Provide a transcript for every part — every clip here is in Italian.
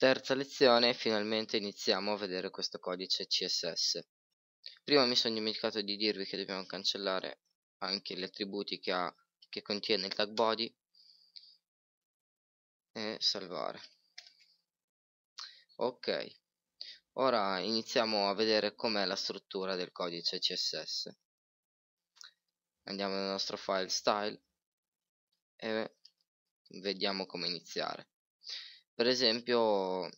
Terza lezione e finalmente iniziamo a vedere questo codice CSS. Prima mi sono dimenticato di dirvi che dobbiamo cancellare anche gli attributi che, ha, che contiene il tag body e salvare. Ok, ora iniziamo a vedere com'è la struttura del codice CSS. Andiamo nel nostro file style e vediamo come iniziare per esempio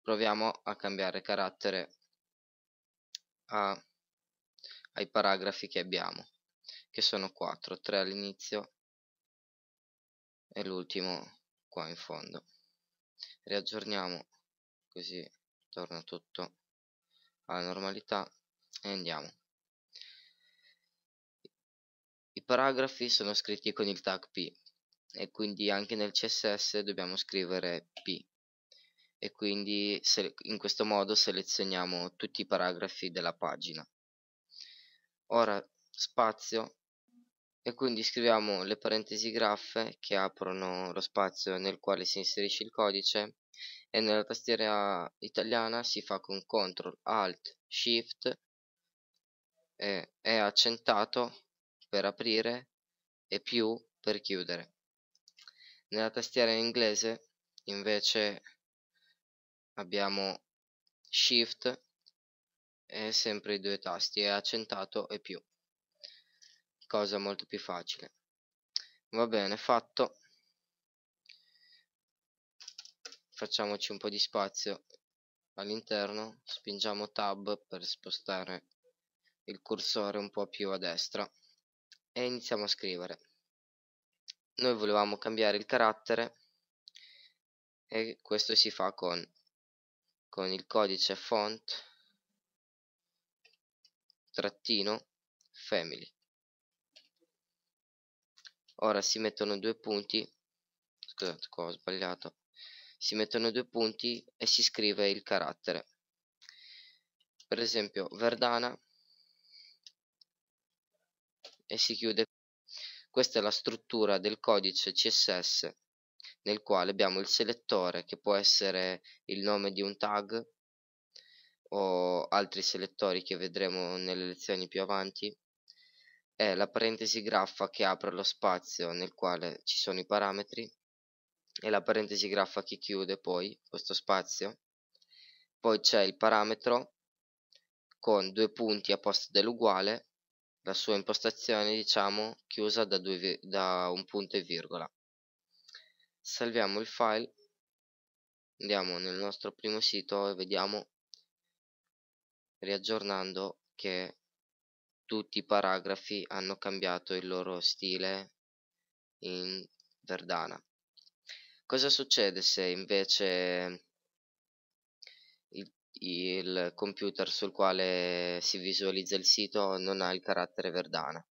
proviamo a cambiare carattere a, ai paragrafi che abbiamo che sono 4 3 all'inizio e l'ultimo qua in fondo riaggiorniamo così torna tutto alla normalità e andiamo i paragrafi sono scritti con il tag P e quindi anche nel CSS dobbiamo scrivere P e quindi in questo modo selezioniamo tutti i paragrafi della pagina. Ora spazio e quindi scriviamo le parentesi graffe che aprono lo spazio nel quale si inserisce il codice e nella tastiera italiana si fa con CTRL ALT SHIFT e è accentato per aprire e più per chiudere. Nella tastiera in inglese invece abbiamo Shift e sempre i due tasti, è accentato e più, cosa molto più facile. Va bene, fatto. Facciamoci un po' di spazio all'interno, spingiamo Tab per spostare il cursore un po' più a destra e iniziamo a scrivere noi volevamo cambiare il carattere e questo si fa con, con il codice font trattino family ora si mettono due punti scusate qua ho sbagliato si mettono due punti e si scrive il carattere per esempio verdana e si chiude questa è la struttura del codice CSS nel quale abbiamo il selettore che può essere il nome di un tag o altri selettori che vedremo nelle lezioni più avanti è la parentesi graffa che apre lo spazio nel quale ci sono i parametri e la parentesi graffa che chiude poi questo spazio poi c'è il parametro con due punti a posto dell'uguale la sua impostazione diciamo chiusa da, due, da un punto e virgola salviamo il file andiamo nel nostro primo sito e vediamo riaggiornando che tutti i paragrafi hanno cambiato il loro stile in verdana cosa succede se invece il computer sul quale si visualizza il sito non ha il carattere verdana.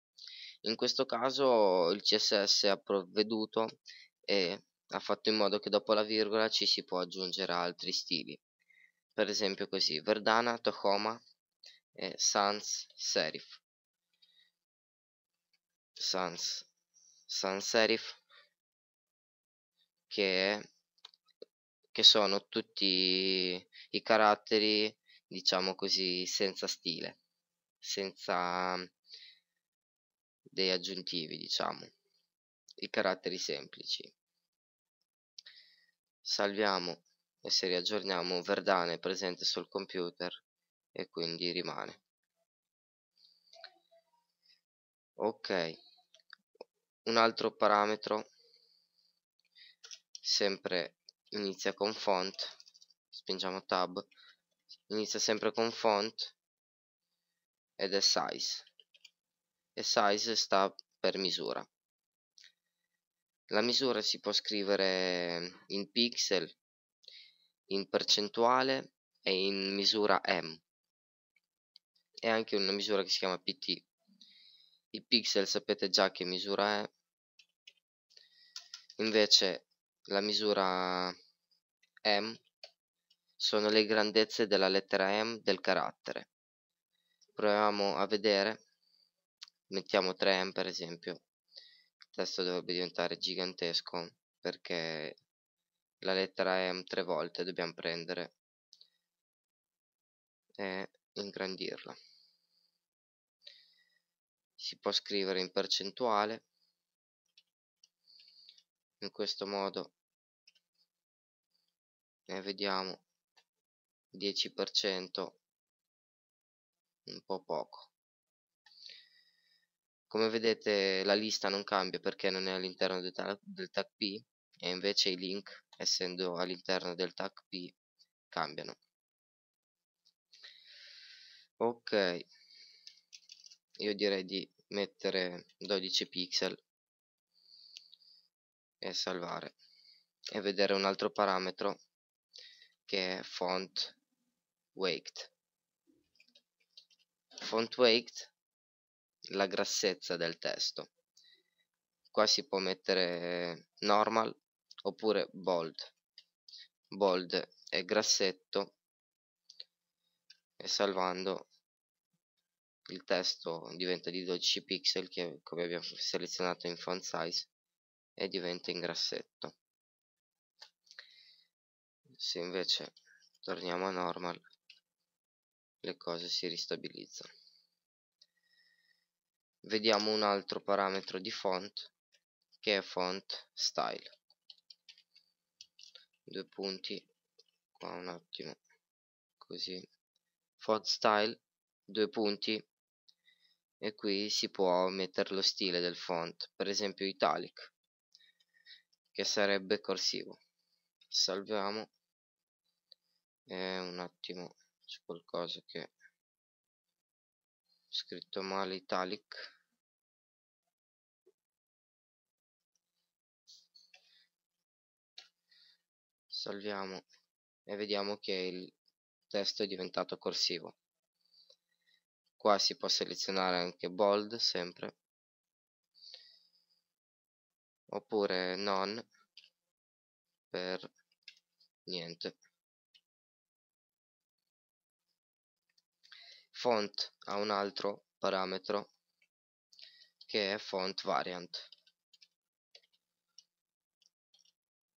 In questo caso il CSS ha provveduto e ha fatto in modo che dopo la virgola ci si può aggiungere altri stili. Per esempio così, Verdana, Tohoma, eh, Sans, Serif. Sans, sans serif che è che sono tutti i caratteri, diciamo così, senza stile, senza mhmm, dei aggiuntivi, diciamo, i caratteri semplici. Salviamo e se riaggiorniamo Verdane è presente sul computer e quindi rimane. Ok, un altro parametro sempre inizia con font spingiamo tab inizia sempre con font ed è size e size sta per misura la misura si può scrivere in pixel in percentuale e in misura M e anche una misura che si chiama PT i pixel sapete già che misura è invece la misura m sono le grandezze della lettera m del carattere. Proviamo a vedere. Mettiamo 3m per esempio. Il testo dovrebbe diventare gigantesco perché la lettera m tre volte dobbiamo prendere e ingrandirla. Si può scrivere in percentuale. In questo modo eh, vediamo 10% un po' poco come vedete la lista non cambia perché non è all'interno del, del tag P e invece i link essendo all'interno del tag P cambiano ok io direi di mettere 12 pixel e salvare e vedere un altro parametro che è font weight font weight la grassezza del testo qua si può mettere normal oppure bold bold è grassetto e salvando il testo diventa di 12 pixel che come abbiamo selezionato in font size e diventa in grassetto se invece torniamo a normal le cose si ristabilizzano vediamo un altro parametro di font che è font style due punti qua un attimo così font style due punti e qui si può mettere lo stile del font per esempio italic che sarebbe corsivo salviamo eh, un attimo c'è qualcosa che ho scritto male italic salviamo e vediamo che il testo è diventato corsivo qua si può selezionare anche bold sempre oppure non per niente font ha un altro parametro che è font variant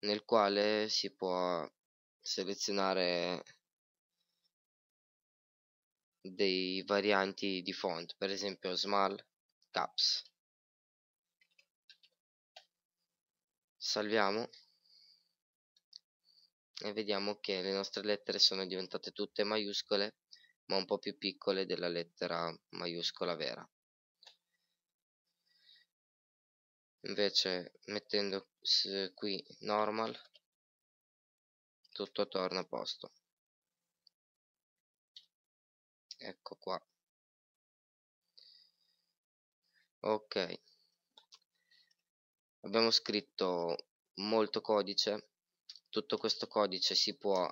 nel quale si può selezionare dei varianti di font per esempio small caps salviamo e vediamo che le nostre lettere sono diventate tutte maiuscole ma un po' più piccole della lettera maiuscola vera. Invece mettendo qui normal tutto torna a posto. Ecco qua. Ok. Abbiamo scritto molto codice. Tutto questo codice si può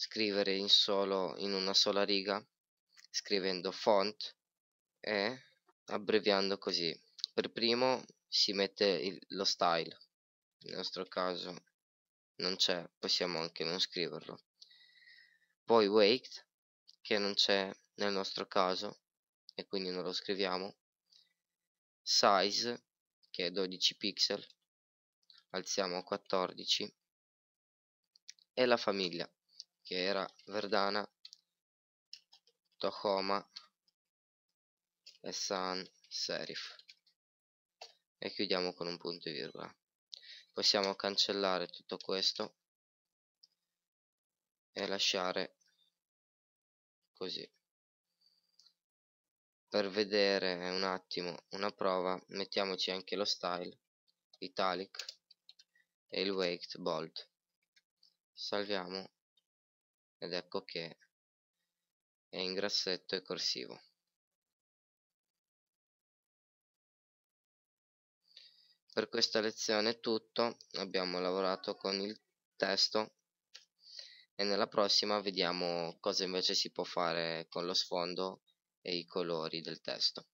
scrivere in solo in una sola riga scrivendo font e abbreviando così per primo si mette il, lo style nel nostro caso non c'è possiamo anche non scriverlo poi wait che non c'è nel nostro caso e quindi non lo scriviamo size che è 12 pixel alziamo a 14 e la famiglia che era Verdana, Tacoma e San Serif e chiudiamo con un punto e virgola possiamo cancellare tutto questo e lasciare così per vedere un attimo una prova mettiamoci anche lo style italic e il weight bold salviamo ed ecco che è in grassetto e corsivo per questa lezione è tutto abbiamo lavorato con il testo e nella prossima vediamo cosa invece si può fare con lo sfondo e i colori del testo